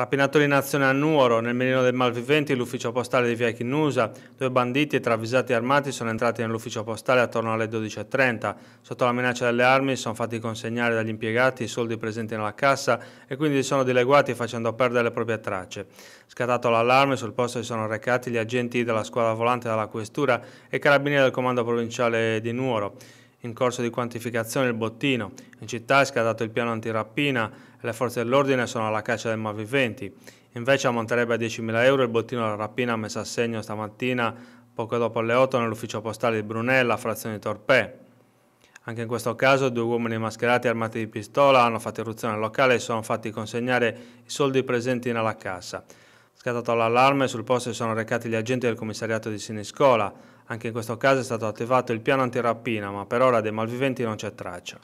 Rapinato in azione a Nuoro, nel menino del malviventi, l'ufficio postale di Via Chinnusa. Due banditi e travisati armati sono entrati nell'ufficio postale attorno alle 12.30. Sotto la minaccia delle armi sono fatti consegnare dagli impiegati i soldi presenti nella cassa e quindi sono dileguati facendo perdere le proprie tracce. Scattato l'allarme, sul posto si sono recati gli agenti della squadra volante della questura e carabinieri del comando provinciale di Nuoro in corso di quantificazione il bottino, in città è scattato il piano antirappina e le forze dell'ordine sono alla caccia dei malviventi. Invece ammonterebbe a 10.000 euro il bottino della rapina messa a segno stamattina poco dopo le 8 nell'ufficio postale di Brunella, frazione di Torpè. Anche in questo caso due uomini mascherati armati di pistola hanno fatto irruzione al locale e sono fatti consegnare i soldi presenti nella cassa. Scattato l'allarme, sul posto si sono recati gli agenti del commissariato di Siniscola. Anche in questo caso è stato attivato il piano antirappina, ma per ora dei malviventi non c'è traccia.